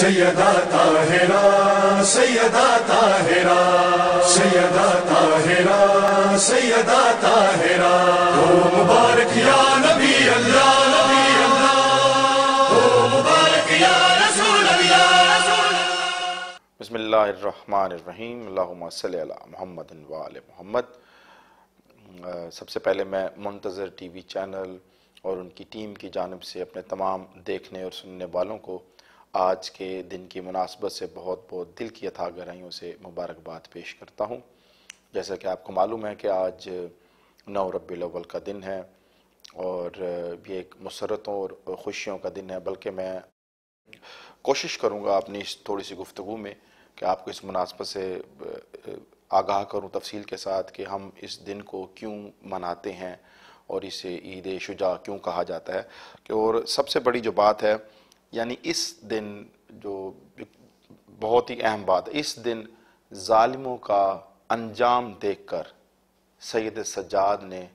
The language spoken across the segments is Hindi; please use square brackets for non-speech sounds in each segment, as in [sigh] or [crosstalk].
सैयदा ताहिरा सैयदा ताहिरा सैयदा ताहिरा सैयदा ताहिरा ओ मुबारक या नबी अल्लाह नबी अल्लाह ओ मुबारक या रसूल अल्लाह सबसे पहले मैं मुंतज़र टीवी चैनल और उनकी टीम की जानब से अपने तमाम देखने और सुनने वालों को आज के दिन की मुनासबत से बहुत बहुत दिल की यथा गहराइयों से मुबारकबाद पेश करता हूँ जैसा कि आपको मालूम है कि आज नौ रबीवल का दिन है और ये एक मसरतों और खुशियों का दिन है बल्कि मैं कोशिश करूँगा अपनी इस थोड़ी सी गुफ्तु में कि आपको इस मुनासबत से आगाह करूँ तफसील के साथ कि हम इस दिन को क्यों मनाते हैं और इसे ईद शुजा क्यों कहा जाता है कि और सबसे बड़ी जो बात है यानी इस दिन जो बहुत ही अहम बात इस दिन ालिमों का अंजाम देख कर सैद सज्जाद ने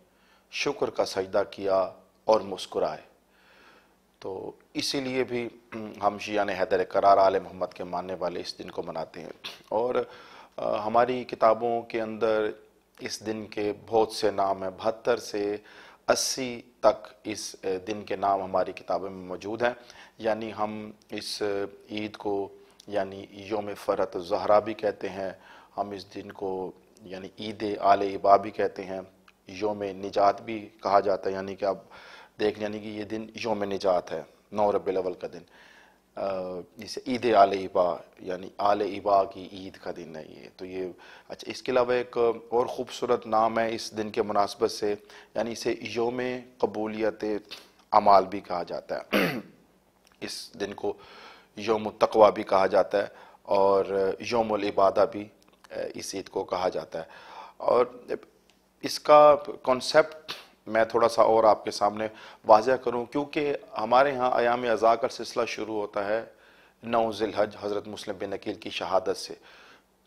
शुक्र का सजदा किया और मुस्कुराए तो इसीलिए भी हम ने हैदर करार आल मोहम्मद के मानने वाले इस दिन को मनाते हैं और हमारी किताबों के अंदर इस दिन के बहुत से नाम हैं बहत्तर से अस्सी तक इस दिन के नाम हमारी किताबों में मौजूद हैं यानी हम इस ईद को यानी योम फ़रत जहरा भी कहते हैं हम इस दिन को यानी ईद आल इबा भी कहते हैं योम निजात भी कहा जाता है यानी कि आप देख यानी कि ये दिन योम निजात है नौ रबल का दिन जैसे ईद आल इबा यानी आल इबा की ईद का दिन है ये तो ये अच्छा इसके अलावा एक और ख़ूबसूरत नाम है इस दिन के मुनासबत से यानी इसे योम कबूलियत अमाल भी कहा जाता है [clears throat] इस दिन को योम तकवा भी कहा जाता है और योम इबादा भी इस ईद को कहा जाता है और इसका कॉन्सेप्ट मैं थोड़ा सा और आपके सामने वाजह करूँ क्योंकि हमारे यहाँ अयाम अज़ा का सिलसिला शुरू होता है नौ हज हज़रत मुस्लिम बिन नकील की शहादत से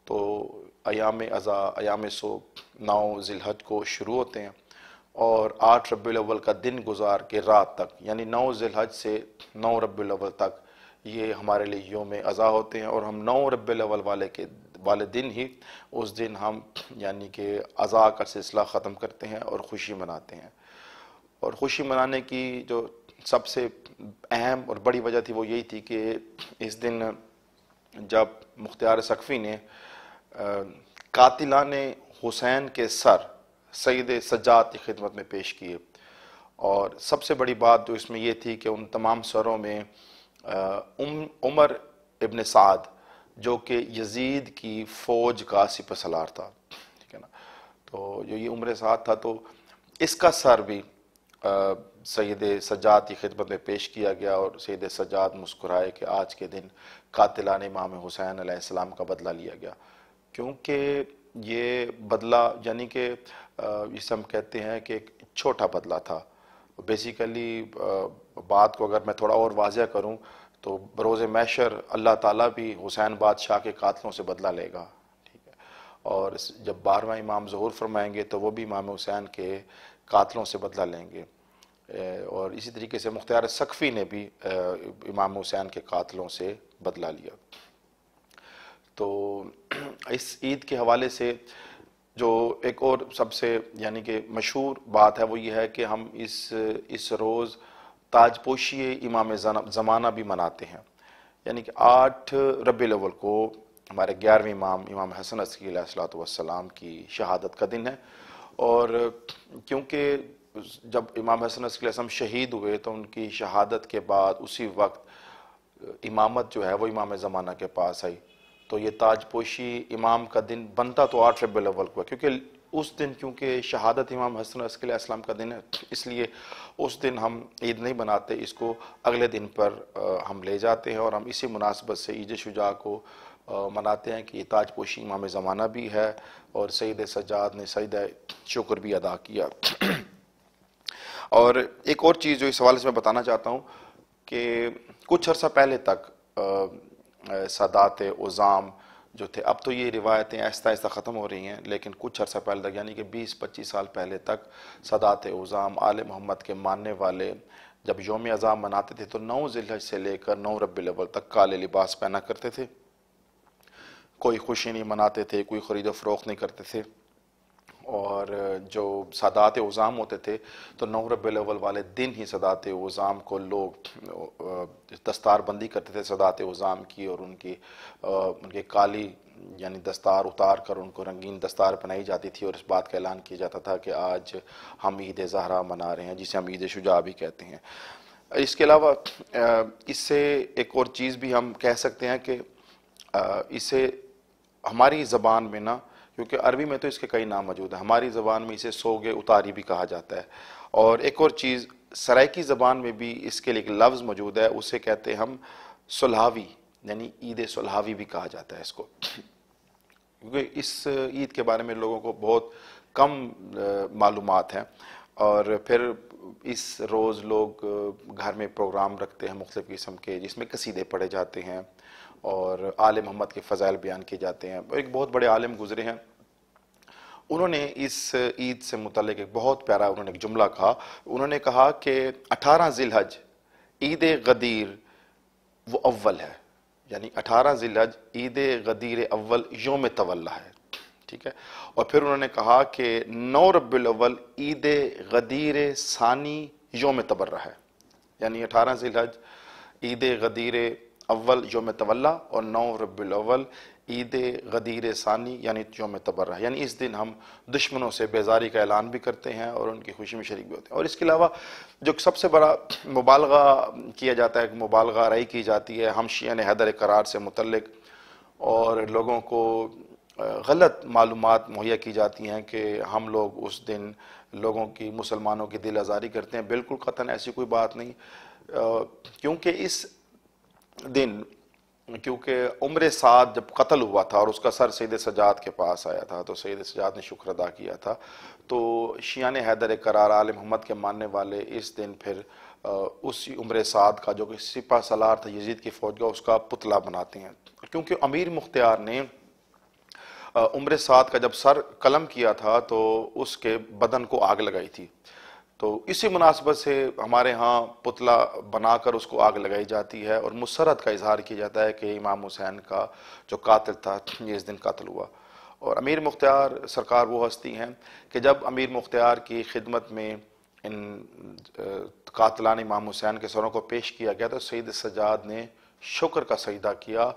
तो अयाम अज़ा अयाम सो नौ हज को शुरू होते हैं और आठ अव्वल का दिन गुजार के रात तक यानी नौ हज से नौ अव्वल तक ये हमारे लिए योम अज़ा होते हैं और हम नौ अव्वल वाले के वाले दिन ही उस दिन हम यानी कि अज़ा का सिलसिला ख़त्म करते हैं और खुशी मनाते हैं और खुशी मनाने की जो सबसे अहम और बड़ी वजह थी वो यही थी कि इस दिन जब मुख्तार सकफ़ी ने कातिलान हुसैन के सर सैद सज्जाद की खिदमत में पेश किए और सबसे बड़ी बात जो इसमें यह थी कि उन तमाम सरों में उम उमर इबन साद जो कि यजीद की फ़ौज का सिप सलार था ठीक है ना तो जो ये उम्र साथ था तो इसका सर भी सैद सजाद की खिदमत में पेश किया गया और सैद सजाद मुस्कुराए कि आज के दिन कातिलान इमाम हुसैन आसमाम का बदला लिया गया क्योंकि ये बदला यानी कि इसे हम कहते हैं कि एक छोटा बदला था बेसिकली बात को अगर मैं थोड़ा और वाजिया करूँ तो बरोज़ मैशर अल्लाह ताला भी हुसैन बादशाह के कातलों से बदला लेगा ठीक है और जब बारहवा इमाम ज़हूर फरमाएंगे तो वो भी इमाम हुसैन के कातलों से बदला लेंगे और इसी तरीके से मुख्तार सकफ़ी ने भी इमाम हुसैन के कातलों से बदला लिया तो [clears throat] इस ईद के हवाले से जो एक और सबसे यानी कि मशहूर बात है वो ये है कि हम इस इस रोज़ ताजपोशी इमाम ज़माना भी मनाते हैं यानी कि आठ रबी अवल को हमारे ग्यारहवें इमाम इमाम हसन असकीसलाम की शहादत का दिन है और क्योंकि जब इमाम हसन असकीसम शहीद हुए तो उनकी शहादत के बाद उसी वक्त इमामत जो है वो इमाम ज़माना के पास आई तो ये ताजपोशी इमाम का दिन बनता तो आठ रब अव्वल को है क्योंकि उस दिन क्योंकि शहादत इमाम हसन असलम का दिन है इसलिए उस दिन हम ईद नहीं बनाते इसको अगले दिन पर हम ले जाते हैं और हम इसी मुनासबत से ईद शुजा को मनाते हैं कि ये ताजपोशी इमाम ज़माना भी है और सईद सजाद ने सईद शुक्र भी अदा किया और एक और चीज़ जो इस हवाले से मैं बताना चाहता हूँ कि कुछ अर्सा पहले तक सदात उज़ाम जो थे अब तो ये रिवायतें आहिस्ता आहिस्ता ख़त्म हो रही हैं लेकिन कुछ अर्सा पहले तक यानी कि बीस पच्चीस साल पहले तक सदात उज़ाम आल मोहम्मद के मानने वाले जब योम अज़ाम मनाते थे तो नौ जिलहज से लेकर नौ रबी तक काले लिबास पहना करते थे कोई खुशी नहीं मनाते थे कोई ख़रीद फरोख्त नहीं करते थे और जो सदात उज़ाम होते थे तो नौ रबल वाले दिन ही सदात उज़ाम को लोग दस्तार बंदी करते थे सदात उज़ाम की और उनकी उनके काली यानी दस्तार उतार कर उनको रंगीन दस्तार बनाई जाती थी और इस बात का ऐलान किया जाता था कि आज हम ईद जहरा मना रहे हैं जिसे हम ईद शुजा भी कहते हैं इसके अलावा इससे एक और चीज़ भी हम कह सकते हैं कि इसे हमारी ज़बान में ना क्योंकि अरबी में तो इसके कई नाम मौजूद हैं हमारी ज़बान में इसे सोगे उतारी भी कहा जाता है और एक और चीज़ सराइकी ज़बान में भी इसके लिए एक लफ्ज़ मौजूद है उसे कहते हैं हम सुल्हावी यानी ईद सुल्हावी भी कहा जाता है इसको क्योंकि इस ईद के बारे में लोगों को बहुत कम मालूम हैं और फिर इस रोज़ लोग घर में प्रोग्राम रखते हैं मुख्तु किस्म के जिसमें कसीदे पढ़े जाते हैं और आल मोहम्मद के फ़ज़ाइल बयान किए जाते हैं एक बहुत बड़े आलम गुजरे हैं उन्होंने इस ईद से मुतल एक बहुत प्यारा उन्होंने एक जुमला कहा उन्होंने कहा कि अठारह हज ईद गदीर वो अव्वल है यानी अठारह हज ईद गदीर अव्वल योम तवल्ला है ठीक है और फिर उन्होंने कहा कि नौ रबल ईद गदीर सानी योम तबर्रा है यानी अठारह हज ईद गदीर अव्वल योम तवल्ला और नौ अव्वल ईद गदीर सानी यानी योम तबर्रा यानी इस दिन हम दुश्मनों से बेजारी का ऐलान भी करते हैं और उनकी खुशी में शरीक भी होते हैं और इसके अलावा जो सबसे बड़ा मुबालगा किया जाता है मुबालगा रई की जाती है हम शीन हैदर करार से मुतलक और लोगों को गलत मालूम मुहैया की जाती हैं कि हम लोग उस दिन लोगों की मुसलमानों की दिल आज़ारी करते हैं बिल्कुल कतन ऐसी कोई बात नहीं क्योंकि इस दिन क्योंकि उम्र साद जब कत्ल हुआ था और उसका सर सैद सजाद के पास आया था तो सैद सजाद ने शुक्र अदा किया था तो शियान हैदर करार आल मोहम्मद के मानने वाले इस दिन फिर उसी उम्र साद का जो कि सिपा सलार था यजीद की फ़ौज का उसका पुतला बनाते हैं क्योंकि अमीर मुख्तियार ने उम्र साद का जब सर कलम किया था तो उसके बदन को आग लगाई थी तो इसी मुनासबत से हमारे यहाँ पुतला बनाकर उसको आग लगाई जाती है और मुसरत का इजहार किया जाता है कि इमाम हुसैन का जो कातिल था ये इस दिन कातिल हुआ और अमीर मुख्तार सरकार वो हस्ती हैं कि जब अमीर मुख्तार की खिदमत में इन कातलान इमाम हुसैन के सरों को पेश किया गया तो सईद सजाद ने शुक्र का सजदा किया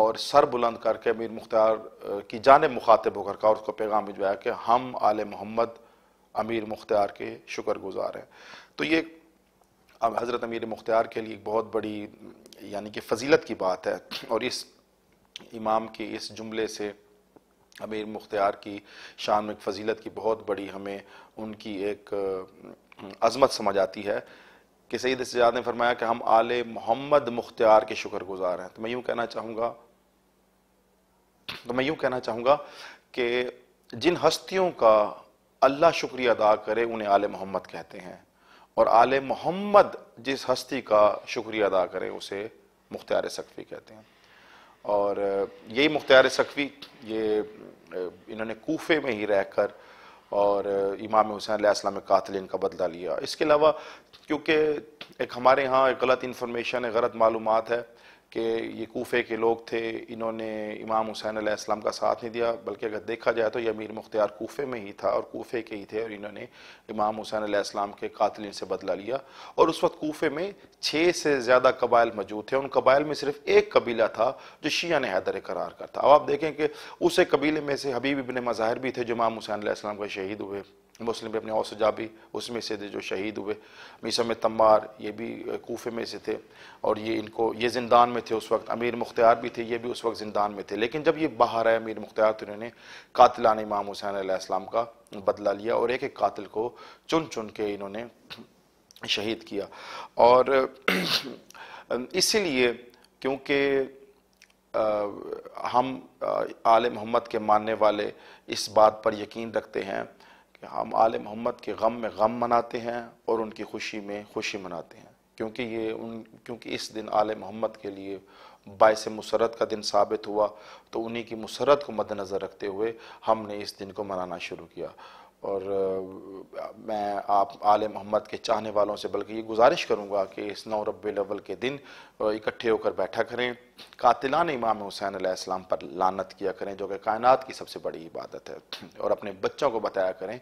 और सर बुलंद करके अमीर मुख्तार की जानब मुखातब होकर का और उसको पैगाम भिजवाया कि हम आल मोहम्मद अमीर मुख्तार के शुक्र गुज़ार हैं तो ये अब हज़रत अमीर मुख्तार के लिए एक बहुत बड़ी यानी कि फजीलत की बात है और इस इमाम के इस जुमले से अमीर मुख्तार की शान में फजीलत की बहुत बड़ी हमें उनकी एक अजमत समझ आती है कि सईद सजाद ने फरमाया कि हम आले मोहम्मद मुख्तार के शुक्र गुज़ार हैं तो मैं यूँ कहना चाहूँगा तो मैं यूँ कहना चाहूँगा कि जिन हस्तियों का अल्लाह शुक्रिया अदा करे उन्हें आल मोहम्मद कहते हैं और आल मोहम्मद जिस हस्ती का शुक्रिया अदा करें उसे मुख्तार सकफ़ी कहते हैं और यही मुख्तार सकफ़ी ये इन्होंने कोफे में ही रह कर और इमाम हुसैन आसलाम कातिल इनका बदला लिया इसके अलावा क्योंकि एक हमारे यहाँ गलत इन्फॉर्मेशन है गलत मालूम है कि ये कोफे के लोग थे इन्होंने इमाम हुसैन आसलम का साथ नहीं दिया बल्कि अगर देखा जाए तो ये अमीर मुख्तियार कोफे में ही था और कोफे के ही थे और इन्होंने इमाम हुसैन आसलम के कतलिन से बदला लिया और उस वक्त कोफे में छः से ज़्यादा कबाइल मौजूद थे उन कबाइल में सिर्फ एक कबीला था जो शिया ने हैदर करार करता अब आप देखें कि उस कबीले में से हबीब इबन मज़ाहिर भी थे जो इमाम हुसैन आसलम के शहीद हुए मुस्लिम भी अपने औसजा भी उसमें से थे जो शहीद हुए मीसम तम्मार ये भी कोफे में से थे और ये इनको ये ज़िंदान में थे उस वक्त अमीर मुख्तार भी थे ये भी उस वक्त ज़िंदान में थे लेकिन जब ये बाहर आए अमीर मुख्तार तो इन्होंने कातिलान इमाम हुसैन आसलम का बदला लिया और एक एक कातिल को चुन चुन के इन्होंने शहीद किया और इसीलिए क्योंकि हम आल मोहम्मद के मानने वाले इस बात पर यकीन रखते हैं हम आल मोहम्मद के गम में गम मनाते हैं और उनकी खुशी में खुशी मनाते हैं क्योंकि ये उन क्योंकि इस दिन आल मोहम्मद के लिए बायस मसरत का दिन साबित हुआ तो उन्हीं की मसरत को मद्दनज़र रखते हुए हमने इस दिन को मनाना शुरू किया और मैं आप आल मोहम्मद के चाहने वालों से बल्कि ये गुजारिश करूँगा कि इस नौ रबल के दिन इकट्ठे होकर बैठा करें कातिलान इमाम हुसैन आसमाम पर लानत किया करें जो कि कायनात की सबसे बड़ी इबादत है और अपने बच्चों को बताया करें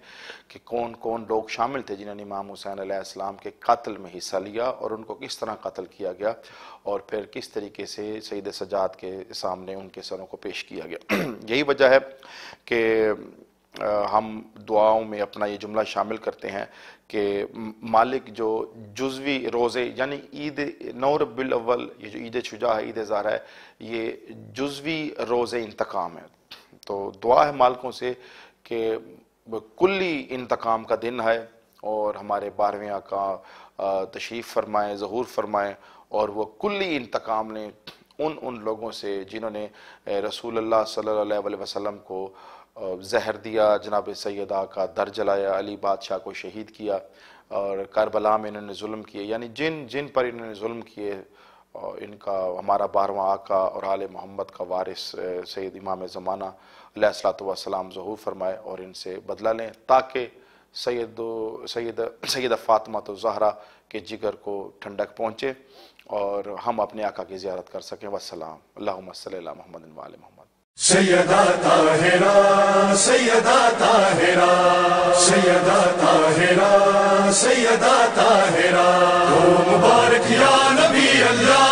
कि कौन कौन लोग शामिल थे जिन्होंने इमाम हुसैन आसमाम के कत्ल में हिस्सा लिया और उनको किस तरह कत्ल किया गया और फिर किस तरीके से सईद सजाद के सामने उनके सरों को पेश किया गया [clears throat] यही वजह है कि हम दुआओं में अपना ये जुमला शामिल करते हैं कि मालिक जो जुजवी रोज़े यानी ईद नौ अव्वल ये जो ईद शुजा है ईद ज़ार है ये जुजवी रोज़े इंतकाम है तो दुआ है मालिकों से कि कुल्ली इंतकाम का दिन है और हमारे बारहवें आका तशरीफ़ फरमाएँ ज़हूर फरमाएँ और वह कुल्ली इंतकाम ने उन उन लोगों से जिन्होंने रसूल अल्लाह सल्लल्लाहु अलैहि वसल्लम को जहर दिया जनाब सैदा का दर जलाया अली बादशाह को शहीद किया और करबला में इन्होंने जुल्म किए यानी जिन जिन पर इन्होंने जुल्म किए और इनका हमारा बारवा आका और आल मोहम्मद का वारिस सैद इमाम ज़माना सलाम ज़हूर फरमाए और इनसे बदला लें ताकि सैद सैद सैद फ़ातिमा तो ज़हरा के जिगर को ठंडक पहुँचे और हम अपने आका की ज्यारत कर सकें वसलाम अल्लाम सल मोहम्मद वाल मोहम्मद सैयदा ताहिरा सैयदा ताहिरा सैयदा ताहिरा सैयदा ताहिरा ओ मुबारक या नबी अल्लाह